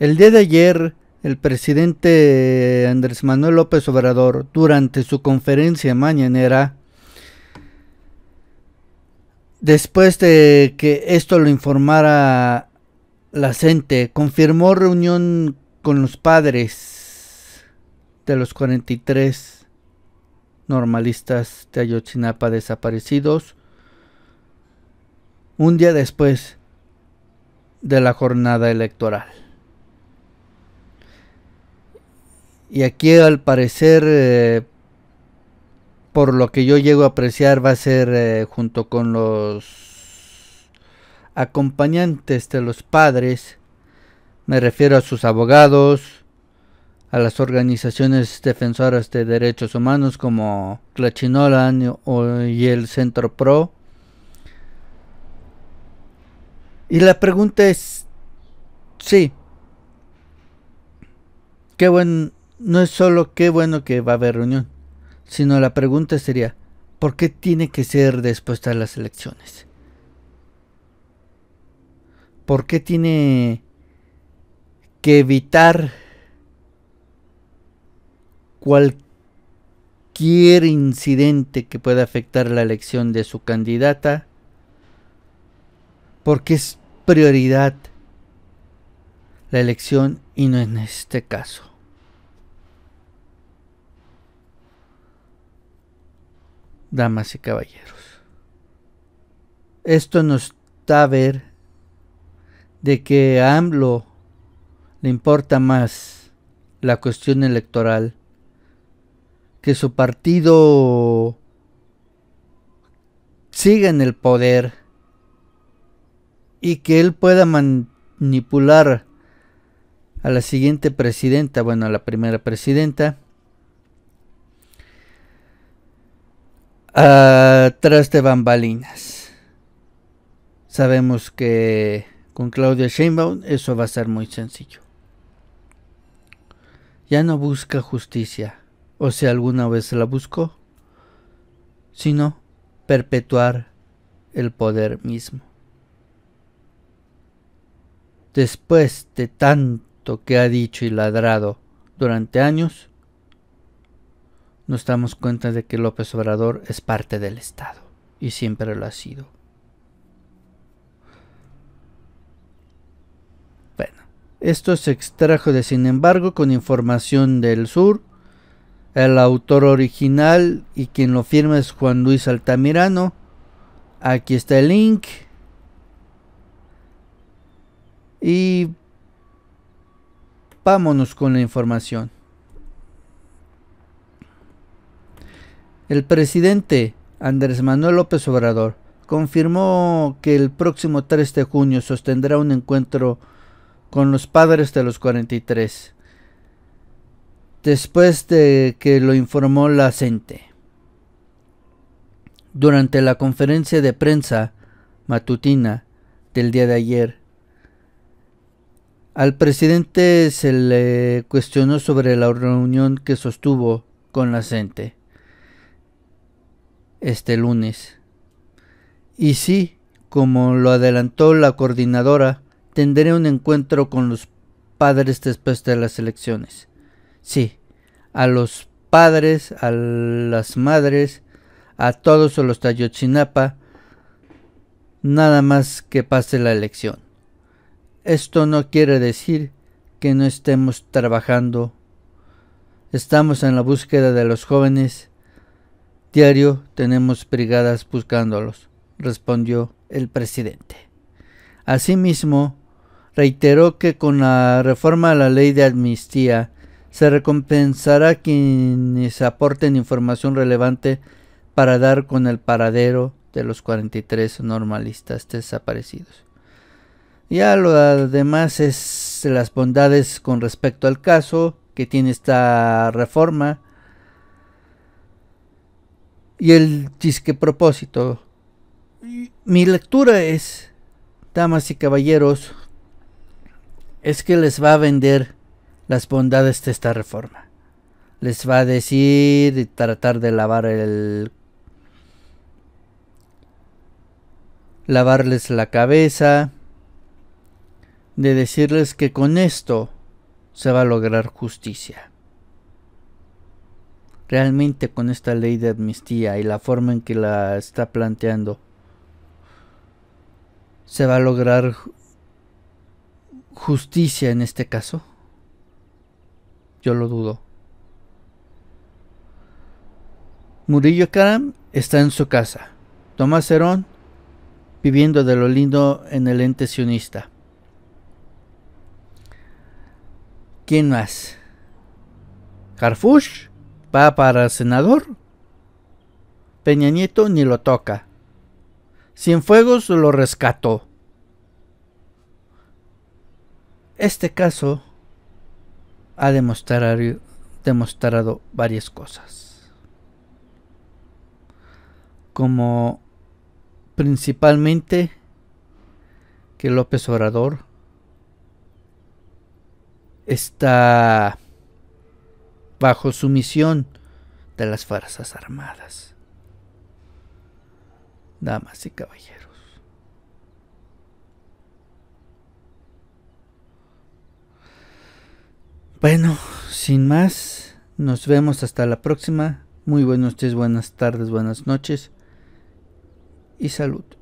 El día de ayer, el presidente Andrés Manuel López Obrador, durante su conferencia mañanera, después de que esto lo informara la gente, confirmó reunión con los padres de los 43 normalistas de Ayotzinapa desaparecidos un día después de la jornada electoral. Y aquí al parecer, eh, por lo que yo llego a apreciar, va a ser eh, junto con los acompañantes de los padres. Me refiero a sus abogados, a las organizaciones defensoras de derechos humanos como Clachinolan y el Centro Pro. Y la pregunta es, sí, qué buen no es solo qué bueno que va a haber reunión, sino la pregunta sería, ¿por qué tiene que ser después de las elecciones? ¿Por qué tiene que evitar cualquier incidente que pueda afectar la elección de su candidata? Porque es prioridad la elección y no en este caso. damas y caballeros. Esto nos da a ver de que a AMLO le importa más la cuestión electoral que su partido siga en el poder y que él pueda manipular a la siguiente presidenta, bueno, a la primera presidenta, atrás ah, de bambalinas. Sabemos que con Claudia Sheinbaum eso va a ser muy sencillo. Ya no busca justicia, o si alguna vez la buscó, sino perpetuar el poder mismo. Después de tanto que ha dicho y ladrado durante años, nos damos cuenta de que López Obrador es parte del Estado y siempre lo ha sido. Bueno, esto se extrajo de sin embargo con información del sur. El autor original y quien lo firma es Juan Luis Altamirano. Aquí está el link. Y vámonos con la información. El presidente Andrés Manuel López Obrador confirmó que el próximo 3 de junio sostendrá un encuentro con los padres de los 43, después de que lo informó la CENTE. Durante la conferencia de prensa matutina del día de ayer, al presidente se le cuestionó sobre la reunión que sostuvo con la CENTE este lunes. Y sí, como lo adelantó la coordinadora, tendré un encuentro con los padres después de las elecciones. Sí, a los padres, a las madres, a todos los Tayotzinapa. nada más que pase la elección. Esto no quiere decir que no estemos trabajando. Estamos en la búsqueda de los jóvenes Diario tenemos brigadas buscándolos, respondió el presidente. Asimismo, reiteró que con la reforma a la ley de amnistía se recompensará quienes aporten información relevante para dar con el paradero de los 43 normalistas desaparecidos. Ya lo demás es las bondades con respecto al caso que tiene esta reforma y el disque propósito. Mi lectura es, damas y caballeros, es que les va a vender las bondades de esta reforma. Les va a decir y tratar de lavar el lavarles la cabeza, de decirles que con esto se va a lograr justicia realmente con esta ley de amnistía y la forma en que la está planteando se va a lograr justicia en este caso? Yo lo dudo. Murillo Karam está en su casa. Tomás Herón viviendo de lo lindo en el ente sionista. ¿Quién más? Harfush va para senador. Peña Nieto ni lo toca. Cienfuegos lo rescató. Este caso ha demostrado, demostrado varias cosas. Como principalmente que López Obrador está bajo sumisión de las Fuerzas Armadas. Damas y caballeros. Bueno, sin más, nos vemos hasta la próxima. Muy buenos días, buenas tardes, buenas noches y salud.